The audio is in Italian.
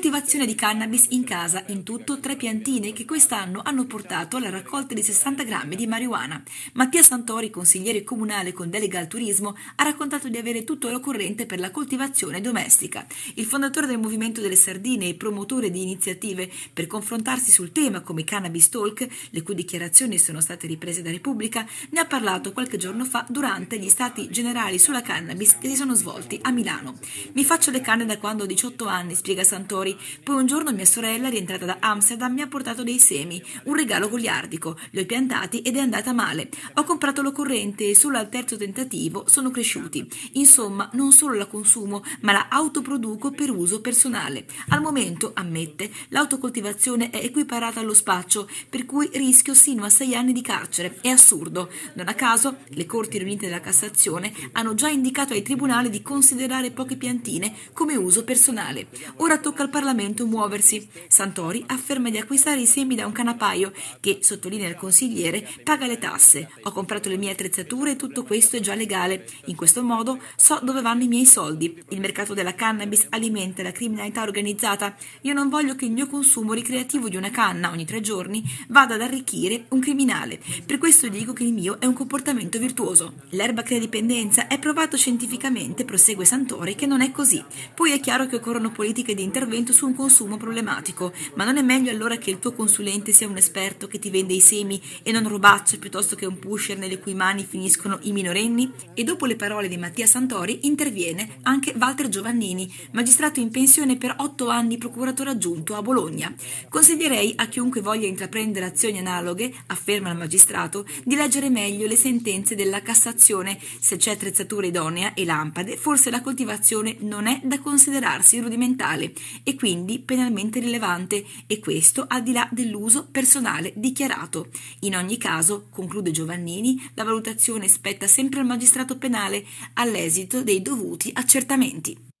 coltivazione di cannabis in casa, in tutto tre piantine che quest'anno hanno portato alla raccolta di 60 grammi di marijuana. Mattia Santori, consigliere comunale con delega al turismo, ha raccontato di avere tutto l'occorrente per la coltivazione domestica. Il fondatore del Movimento delle Sardine e promotore di iniziative per confrontarsi sul tema come Cannabis Talk, le cui dichiarazioni sono state riprese da Repubblica, ne ha parlato qualche giorno fa durante gli stati generali sulla cannabis che si sono svolti a Milano. Mi faccio le canne da quando ho 18 anni, spiega Santori pomodori. Poi un giorno mia sorella, rientrata da Amsterdam, mi ha portato dei semi, un regalo goliardico. Li ho piantati ed è andata male. Ho comprato l'occorrente e solo al terzo tentativo sono cresciuti. Insomma, non solo la consumo, ma la autoproduco per uso personale. Al momento, ammette, l'autocoltivazione è equiparata allo spaccio, per cui rischio sino a sei anni di carcere. È assurdo. Non a caso, le corti riunite della Cassazione hanno già indicato ai tribunali di considerare poche piantine come uso personale. Ora tocca al Parlamento muoversi. Santori afferma di acquistare i semi da un canapaio che, sottolinea il consigliere, paga le tasse. Ho comprato le mie attrezzature e tutto questo è già legale. In questo modo so dove vanno i miei soldi. Il mercato della cannabis alimenta la criminalità organizzata. Io non voglio che il mio consumo ricreativo di una canna ogni tre giorni vada ad arricchire un criminale. Per questo dico che il mio è un comportamento virtuoso. L'erba crea dipendenza è provato scientificamente, prosegue Santori, che non è così. Poi è chiaro che occorrono politiche di intervento commento su un consumo problematico, ma non è meglio allora che il tuo consulente sia un esperto che ti vende i semi e non robaccio piuttosto che un pusher nelle cui mani finiscono i minorenni? E dopo le parole di Mattia Santori interviene anche Walter Giovannini, magistrato in pensione per otto anni procuratore aggiunto a Bologna. Consiglierei a chiunque voglia intraprendere azioni analoghe, afferma il magistrato, di leggere meglio le sentenze della Cassazione. Se c'è attrezzatura idonea e lampade, forse la coltivazione non è da considerarsi rudimentale e quindi penalmente rilevante e questo al di là dell'uso personale dichiarato. In ogni caso, conclude Giovannini, la valutazione spetta sempre al magistrato penale all'esito dei dovuti accertamenti.